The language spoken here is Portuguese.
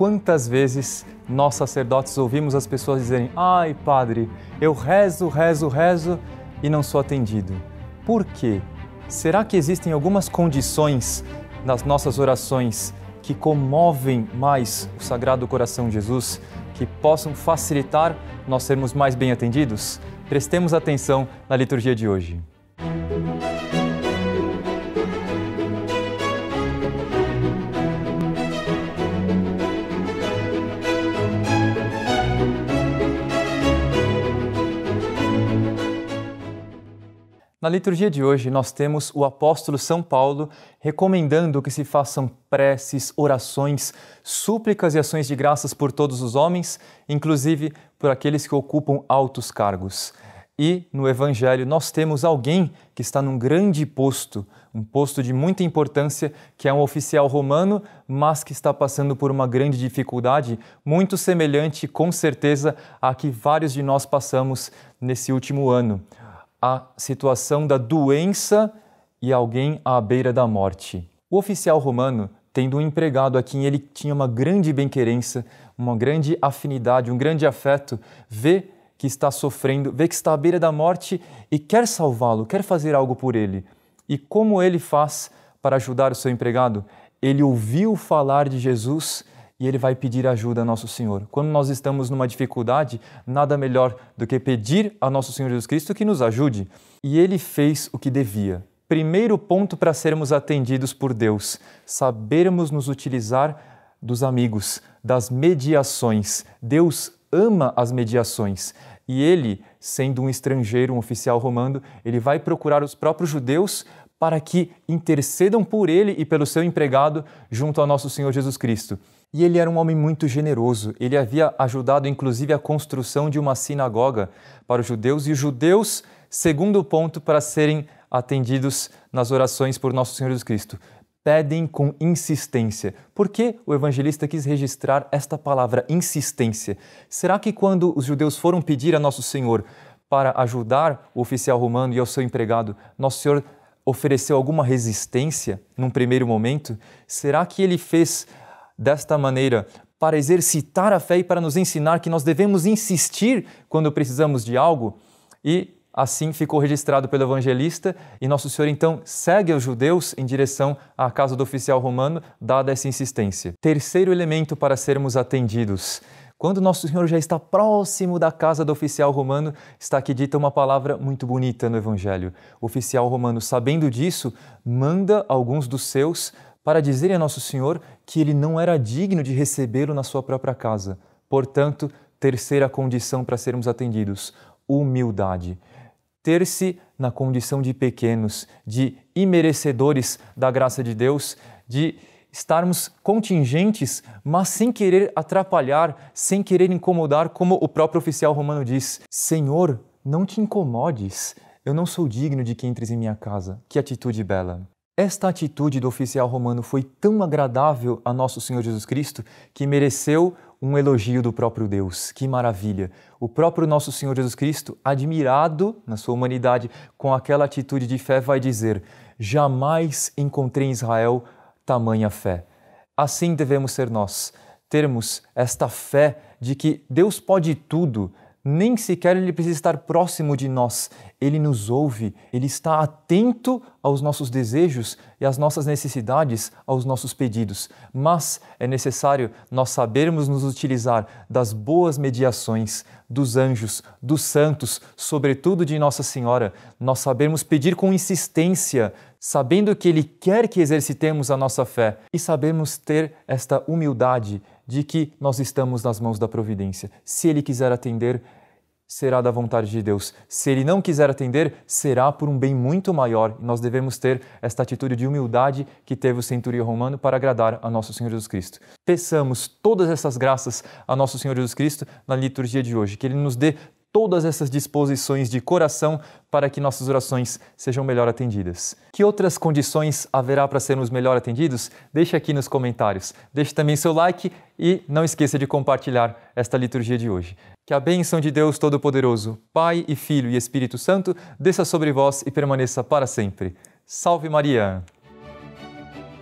Quantas vezes nós sacerdotes ouvimos as pessoas dizerem: Ai, padre, eu rezo, rezo, rezo e não sou atendido. Por quê? Será que existem algumas condições nas nossas orações que comovem mais o Sagrado Coração de Jesus, que possam facilitar nós sermos mais bem atendidos? Prestemos atenção na liturgia de hoje. Na liturgia de hoje, nós temos o apóstolo São Paulo recomendando que se façam preces, orações, súplicas e ações de graças por todos os homens, inclusive por aqueles que ocupam altos cargos. E no Evangelho nós temos alguém que está num grande posto, um posto de muita importância, que é um oficial romano, mas que está passando por uma grande dificuldade, muito semelhante, com certeza, à que vários de nós passamos nesse último ano a situação da doença e alguém à beira da morte. O oficial romano, tendo um empregado a quem ele tinha uma grande benquerença, uma grande afinidade, um grande afeto, vê que está sofrendo, vê que está à beira da morte e quer salvá-lo, quer fazer algo por ele. E como ele faz para ajudar o seu empregado? Ele ouviu falar de Jesus e ele vai pedir ajuda a nosso Senhor. Quando nós estamos numa dificuldade, nada melhor do que pedir a nosso Senhor Jesus Cristo que nos ajude. E ele fez o que devia. Primeiro ponto para sermos atendidos por Deus: sabermos nos utilizar dos amigos, das mediações. Deus ama as mediações. E ele, sendo um estrangeiro, um oficial romano, ele vai procurar os próprios judeus para que intercedam por ele e pelo seu empregado junto ao nosso Senhor Jesus Cristo. E ele era um homem muito generoso. Ele havia ajudado, inclusive, a construção de uma sinagoga para os judeus e os judeus, segundo ponto, para serem atendidos nas orações por Nosso Senhor Jesus Cristo. Pedem com insistência. Por que o evangelista quis registrar esta palavra, insistência? Será que quando os judeus foram pedir a Nosso Senhor para ajudar o oficial romano e ao seu empregado, Nosso Senhor ofereceu alguma resistência num primeiro momento? Será que ele fez desta maneira para exercitar a fé e para nos ensinar que nós devemos insistir quando precisamos de algo. E assim ficou registrado pelo evangelista, e Nosso Senhor então segue os judeus em direção à casa do oficial romano, dada essa insistência. Terceiro elemento para sermos atendidos. Quando Nosso Senhor já está próximo da casa do oficial romano, está aqui dita uma palavra muito bonita no Evangelho. O oficial romano, sabendo disso, manda alguns dos seus para dizerem a Nosso Senhor que ele não era digno de recebê-lo na sua própria casa. Portanto, terceira condição para sermos atendidos: humildade. Ter-se na condição de pequenos, de imerecedores da graça de Deus, de estarmos contingentes, mas sem querer atrapalhar, sem querer incomodar, como o próprio oficial romano diz: Senhor, não te incomodes, eu não sou digno de que entres em minha casa. Que atitude bela! Esta atitude do oficial romano foi tão agradável a nosso Senhor Jesus Cristo que mereceu um elogio do próprio Deus. Que maravilha! O próprio nosso Senhor Jesus Cristo, admirado na sua humanidade com aquela atitude de fé, vai dizer: Jamais encontrei em Israel tamanha fé. Assim devemos ser nós, termos esta fé de que Deus pode tudo, nem sequer ele precisa estar próximo de nós. Ele nos ouve, ele está atento aos nossos desejos e às nossas necessidades, aos nossos pedidos. Mas é necessário nós sabermos nos utilizar das boas mediações dos anjos, dos santos, sobretudo de Nossa Senhora, nós sabermos pedir com insistência sabendo que Ele quer que exercitemos a nossa fé e sabemos ter esta humildade de que nós estamos nas mãos da providência. Se Ele quiser atender, será da vontade de Deus. Se ele não quiser atender, será por um bem muito maior. nós devemos ter esta atitude de humildade que teve o centurião romano para agradar a nosso Senhor Jesus Cristo. Peçamos todas essas graças a nosso Senhor Jesus Cristo na liturgia de hoje, que ele nos dê todas essas disposições de coração para que nossas orações sejam melhor atendidas. Que outras condições haverá para sermos melhor atendidos? Deixe aqui nos comentários. Deixe também seu like e não esqueça de compartilhar esta liturgia de hoje. Que a bênção de Deus Todo-Poderoso, Pai e Filho e Espírito Santo, desça sobre vós e permaneça para sempre. Salve Maria!